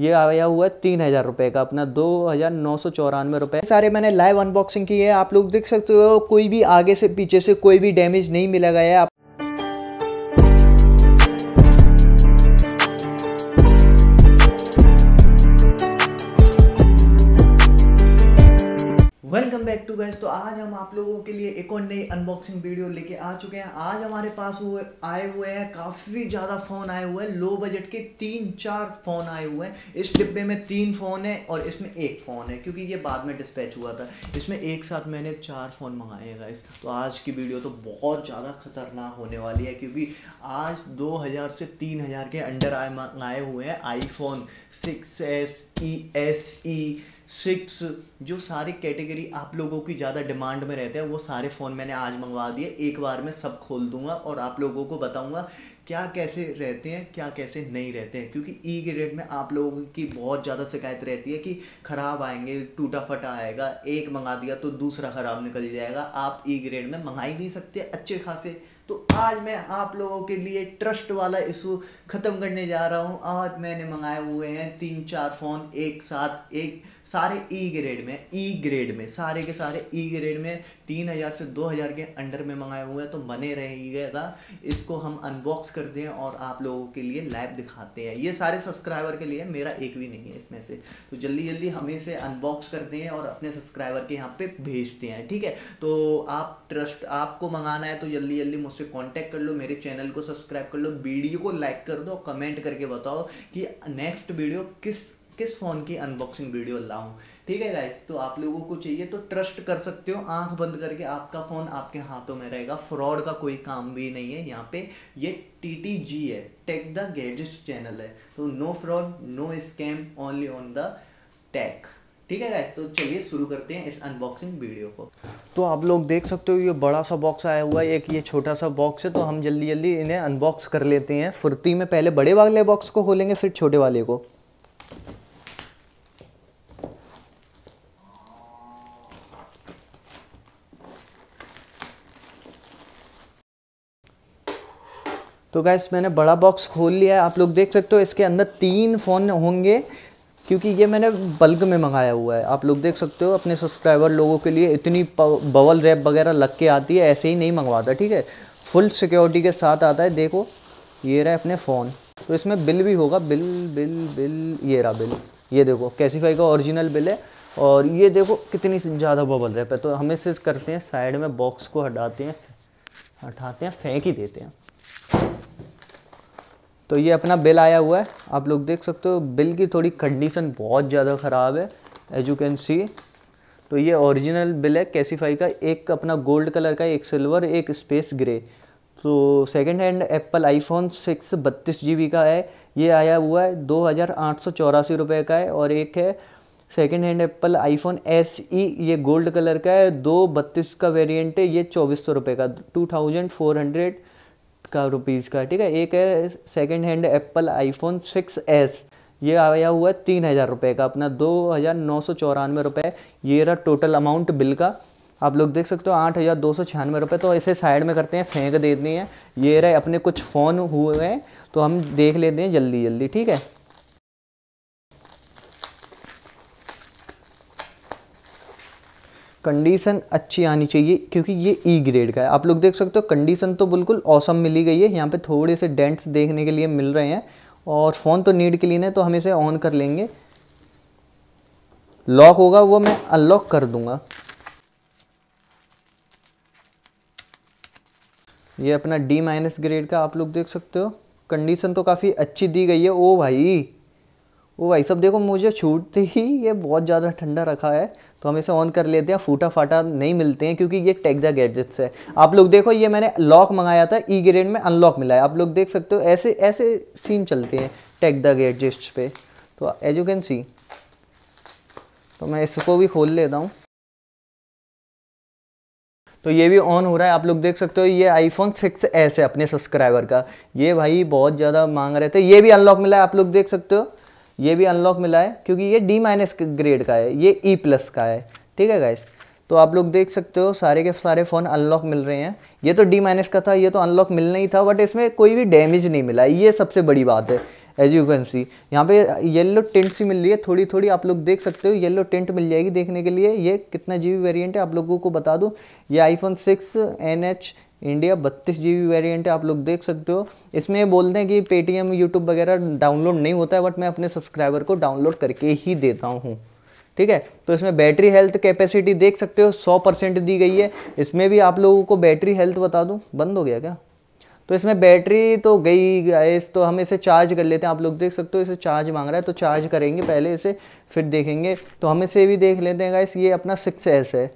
ये आया हुआ है तीन हज़ार रुपए का अपना दो हज़ार नौ सौ चौरानवे रुपए सारे मैंने लाइव अनबॉक्सिंग की है आप लोग देख सकते हो कोई भी आगे से पीछे से कोई भी डैमेज नहीं मिला गया है वेलकम बैक टू गैस तो आज हम आप लोगों के लिए एक और नई अनबॉक्सिंग वीडियो लेके आ चुके हैं आज हमारे पास हुए आए हुए हैं काफ़ी ज़्यादा फ़ोन आए हुए हैं लो बजट के तीन चार फ़ोन आए हुए हैं इस डिब्बे में तीन फ़ोन है और इसमें एक फ़ोन है क्योंकि ये बाद में डिस्पैच हुआ था इसमें एक साथ मैंने चार फ़ोन मंगाए हैं तो आज की वीडियो तो बहुत ज़्यादा ख़तरनाक होने वाली है क्योंकि आज दो हज़ार से तीन हज़ार के अंडर आए हुए हैं iPhone six S E S E six जो सारे कैटेगरी आप लोगों की ज़्यादा डिमांड में रहते हैं वो सारे फ़ोन मैंने आज मंगवा दिए एक बार में सब खोल दूंगा और आप लोगों को बताऊंगा क्या कैसे रहते हैं क्या कैसे नहीं रहते हैं क्योंकि ई e ग्रेड में आप लोगों की बहुत ज़्यादा शिकायत रहती है कि ख़राब आएंगे टूटा फटा आएगा एक मंगा दिया तो दूसरा ख़राब निकल जाएगा आप ई e ग्रेड में मंगा ही नहीं सकते अच्छे खासे तो आज मैं आप लोगों के लिए ट्रस्ट वाला इशू ख़त्म करने जा रहा हूँ आज मैंने मंगाए हुए हैं तीन चार फ़ोन एक साथ एक सारे ई e ग्रेड में ई e ग्रेड में सारे के सारे ई e ग्रेड में तीन हज़ार से दो हज़ार के अंडर में मंगाए हुए हैं तो बने रहिएगा इसको हम अनबॉक्स करते हैं और आप लोगों के लिए लाइव दिखाते हैं ये सारे सब्सक्राइबर के लिए मेरा एक भी नहीं है इसमें से तो जल्दी जल्दी हमें इसे अनबॉक्स करते हैं और अपने सब्सक्राइबर के यहाँ पे भेजते हैं ठीक है तो आप ट्रस्ट आपको मंगाना है तो जल्दी जल्दी मुझसे कॉन्टैक्ट कर लो मेरे चैनल को सब्सक्राइब कर लो वीडियो को लाइक कर दो कमेंट करके बताओ कि नेक्स्ट वीडियो किस किस फ़ोन की अनबॉक्सिंग वीडियो लाऊं ठीक है गाइस तो आप लोगों को चाहिए तो ट्रस्ट कर सकते हो आंख बंद करके आपका फ़ोन आपके हाथों में रहेगा फ्रॉड का कोई काम भी नहीं है यहाँ पे ये टी जी है टेक द गैजेस्ट चैनल है तो no fraud no scam only on the tech ठीक है गाइस तो चलिए शुरू करते हैं इस अनबॉक्सिंग वीडियो को तो आप लोग देख सकते हो ये बड़ा सा बॉक्स आया हुआ है एक ये छोटा सा बॉक्स है तो हम जल्दी जल्दी इन्हें अनबॉक्स कर लेते हैं फुर्ती में पहले बड़े वाले बॉक्स को खोलेंगे फिर छोटे वाले को तो गैस मैंने बड़ा बॉक्स खोल लिया है आप लोग देख सकते हो इसके अंदर तीन फ़ोन होंगे क्योंकि ये मैंने बल्क में मंगाया हुआ है आप लोग देख सकते हो अपने सब्सक्राइबर लोगों के लिए इतनी बबल रैप वगैरह लग के आती है ऐसे ही नहीं मंगवाता ठीक है फुल सिक्योरिटी के साथ आता है देखो ये रहा अपने फ़ोन तो इसमें बिल भी होगा बिल बिल बिल ये रहा बिल ये देखो कैसीफाई का ओरिजिनल बिल है और ये देखो कितनी ज़्यादा बबल रैप है तो हम इसे करते हैं साइड में बॉक्स को हटाते हैं हटाते हैं फेंक ही देते हैं तो ये अपना बिल आया हुआ है आप लोग देख सकते हो बिल की थोड़ी कंडीशन बहुत ज़्यादा ख़राब है एज यू कैन सी तो ये ओरिजिनल बिल है कैसीफाई का एक अपना गोल्ड कलर का एक सिल्वर एक स्पेस ग्रे तो second hand Apple iPhone six बत्तीस जी का है ये आया हुआ है दो हज़ार आठ सौ चौरासी रुपये का है और एक है second hand Apple iPhone S E ये गोल्ड कलर का है दो बत्तीस का वेरिएंट है ये चौबीस सौ रुपये का टू थाउजेंड फोर हंड्रेड का रुपीज़ का ठीक है एक है second hand Apple iPhone six S ये आया हुआ है तीन हज़ार रुपये का अपना दो हज़ार नौ सौ चौरानवे रुपये ये रहा टोटल अमाउंट बिल का आप लोग देख सकते हो आठ हज़ार दो सौ छियानवे रुपये तो इसे साइड में करते हैं फेंक देते हैं ये रहे अपने कुछ फ़ोन हुए हैं तो हम देख लेते हैं जल्दी जल्दी ठीक है कंडीशन अच्छी आनी चाहिए क्योंकि ये ई e ग्रेड का है आप लोग देख सकते हो कंडीशन तो बिल्कुल औसम मिली गई है यहाँ पे थोड़े से डेंट्स देखने के लिए मिल रहे हैं और फ़ोन तो नीड क्लीन है तो हम इसे ऑन कर लेंगे लॉक होगा वो मैं अनलॉक कर दूंगा ये अपना डी माइनस ग्रेड का आप लोग देख सकते हो कंडीशन तो काफ़ी अच्छी दी गई है ओ भाई वो भाई सब देखो मुझे छूटते ही ये बहुत ज़्यादा ठंडा रखा है तो हम इसे ऑन कर लेते हैं फूटा फाटा नहीं मिलते हैं क्योंकि ये टेक द गैजेट्स है आप लोग देखो ये मैंने लॉक मंगाया था ई ग्रेड में अनलॉक मिला है आप लोग देख सकते हो ऐसे ऐसे सीन चलते हैं टेक द गैजेट्स पे तो एज यू कैन सी तो मैं इसको भी खोल लेता हूँ तो ये भी ऑन हो रहा है आप लोग देख सकते हो ये आईफोन सिक्स एस है अपने सब्सक्राइबर का ये भाई बहुत ज़्यादा मांग रहे थे ये भी अनलॉक मिला है आप लोग देख सकते हो ये भी अनलॉक मिला है क्योंकि ये डी माइनस ग्रेड का है ये ई e प्लस का है ठीक है गाइस तो आप लोग देख सकते हो सारे के सारे फ़ोन अनलॉक मिल रहे हैं ये तो डी माइनस का था ये तो अनलॉक मिलना ही था बट इसमें कोई भी डैमेज नहीं मिला ये सबसे बड़ी बात है एज यू कैन सी यहाँ पे येलो टेंट सी मिल रही है थोड़ी थोड़ी आप लोग देख सकते हो येलो टेंट मिल जाएगी देखने के लिए ये कितना जी वेरिएंट है आप लोगों को बता दूँ ये iPhone six N H India बत्तीस जी बी वेरियंट है आप लोग देख सकते हो इसमें बोलते हैं कि पेटीएम यूट्यूब वगैरह डाउनलोड नहीं होता है बट मैं अपने सब्सक्राइबर को डाउनलोड करके ही देता हूँ ठीक है तो इसमें बैटरी हेल्थ कैपेसिटी देख सकते हो सौ परसेंट दी गई है इसमें भी आप लोगों को बैटरी हेल्थ बता दूँ बंद हो गया क्या तो इसमें बैटरी तो गई गैस तो हम इसे चार्ज कर लेते हैं आप लोग देख सकते हो इसे चार्ज मांग रहा है तो चार्ज करेंगे पहले इसे फिर देखेंगे तो हम इसे भी देख लेते हैं गैस ये अपना सिक्स है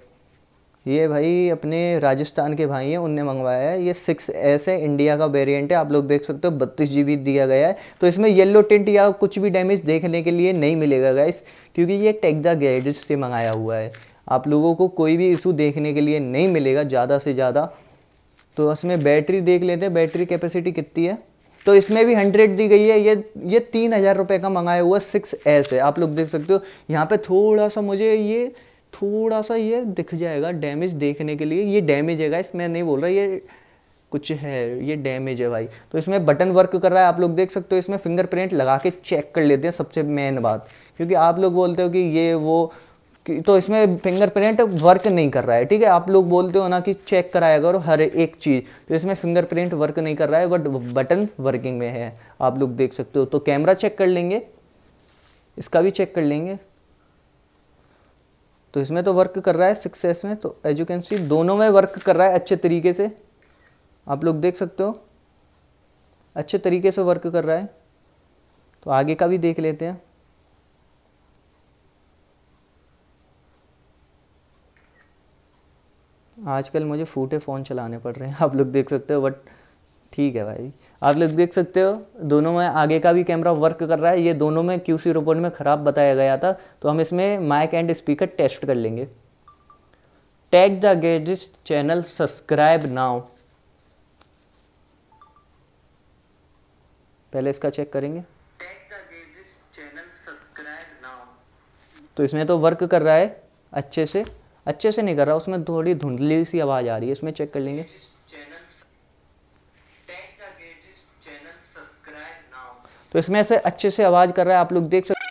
ये भाई अपने राजस्थान के भाई हैं उनने मंगवाया है ये सिक्स एस है इंडिया का वेरिएंट है आप लोग देख सकते हो बत्तीस जी दिया गया है तो इसमें येलो टिंट या कुछ भी डैमेज देखने के लिए नहीं मिलेगा गाइस क्योंकि ये टेक्दा गैजेट से मंगाया हुआ है आप लोगों को कोई भी इशू देखने के लिए नहीं मिलेगा ज़्यादा से ज़्यादा तो इसमें बैटरी देख लेते हैं बैटरी कैपेसिटी कितनी है तो इसमें भी हंड्रेड दी गई है ये ये तीन हज़ार रुपये का मंगाया हुआ सिक्स एस है आप लोग देख सकते हो यहाँ पे थोड़ा सा मुझे ये थोड़ा सा ये दिख जाएगा डैमेज देखने के लिए ये डैमेज है गाइस मैं नहीं बोल रहा ये कुछ है ये डैमेज है भाई तो इसमें बटन वर्क कर रहा है आप लोग देख सकते हो इसमें फिंगरप्रिंट लगा के चेक कर लेते हैं सबसे मेन बात क्योंकि आप लोग बोलते हो कि ये वो तो इसमें फिंगरप्रिंट वर्क नहीं कर रहा है ठीक है आप लोग बोलते हो ना कि चेक कराया करो हर एक चीज़ तो इसमें फिंगरप्रिंट वर्क नहीं कर रहा है बट बटन वर्किंग में है आप लोग देख सकते हो तो कैमरा चेक कर लेंगे इसका भी चेक कर लेंगे तो इसमें तो वर्क कर रहा है सिक्स एस में तो एज दोनों में वर्क कर रहा है अच्छे तरीके से आप लोग देख सकते हो अच्छे तरीके से वर्क कर रहा है तो आगे का भी देख लेते हैं आजकल मुझे फूटे फ़ोन चलाने पड़ रहे हैं आप लोग देख सकते हो बट ठीक है भाई आप लोग देख सकते हो दोनों में आगे का भी कैमरा वर्क कर रहा है ये दोनों में क्यूसी रिपोर्ट में ख़राब बताया गया था तो हम इसमें माइक एंड स्पीकर टेस्ट कर लेंगे टैग द गेजिस चैनल सब्सक्राइब नाउ पहले इसका चेक करेंगे तो इसमें तो वर्क कर रहा है अच्छे से अच्छे से नहीं कर रहा उसमें थोड़ी धुंधली सी आवाज़ आ रही है इसमें चेक कर लेंगे तो इसमें से अच्छे से आवाज़ कर रहा है आप लोग देख सकते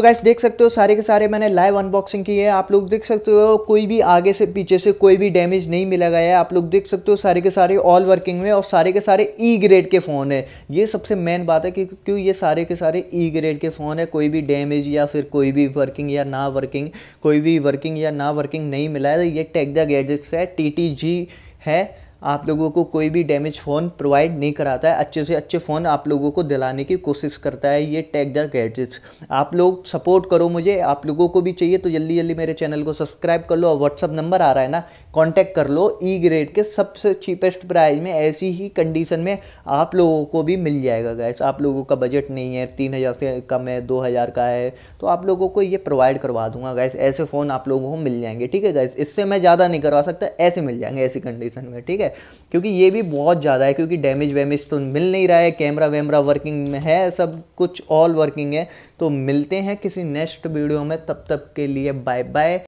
तो गैस देख सकते हो सारे के सारे मैंने लाइव अनबॉक्सिंग की है आप लोग देख सकते हो कोई भी आगे से पीछे से कोई भी डैमेज नहीं मिला गया है आप लोग देख सकते हो सारे के सारे ऑल वर्किंग में और सारे के सारे ई e ग्रेड के फ़ोन है ये सबसे मेन बात है कि क्यों ये सारे के सारे ई e ग्रेड के फ़ोन है कोई भी डैमेज या फिर कोई भी वर्किंग या ना वर्किंग कोई भी वर्किंग या ना वर्किंग नहीं मिला है ये टेक द गैजेट्स है टी है आप लोगों को कोई भी डैमेज फ़ोन प्रोवाइड नहीं कराता है अच्छे से अच्छे फ़ोन आप लोगों को दिलाने की कोशिश करता है ये टेक द गैजेट्स आप लोग सपोर्ट करो मुझे आप लोगों को भी चाहिए तो जल्दी जल्दी मेरे चैनल को सब्सक्राइब कर लो और व्हाट्सअप नंबर आ रहा है ना कांटेक्ट कर लो ई e ग्रेड के सबसे चीपेस्ट प्राइस में ऐसी ही कंडीशन में आप लोगों को भी मिल जाएगा गैस आप लोगों का बजट नहीं है तीन हज़ार से कम है दो हज़ार का है तो आप लोगों को ये प्रोवाइड करवा दूंगा गैस ऐसे फ़ोन आप लोगों को मिल जाएंगे ठीक है गैस इससे मैं ज़्यादा नहीं करवा सकता ऐसे मिल जाएंगे ऐसी कंडीशन में ठीक है क्योंकि ये भी बहुत ज़्यादा है क्योंकि डैमेज वैमेज तो मिल नहीं रहा है कैमरा वैमरा वर्किंग में है सब कुछ ऑल वर्किंग है तो मिलते हैं किसी नेक्स्ट वीडियो में तब तक के लिए बाय बाय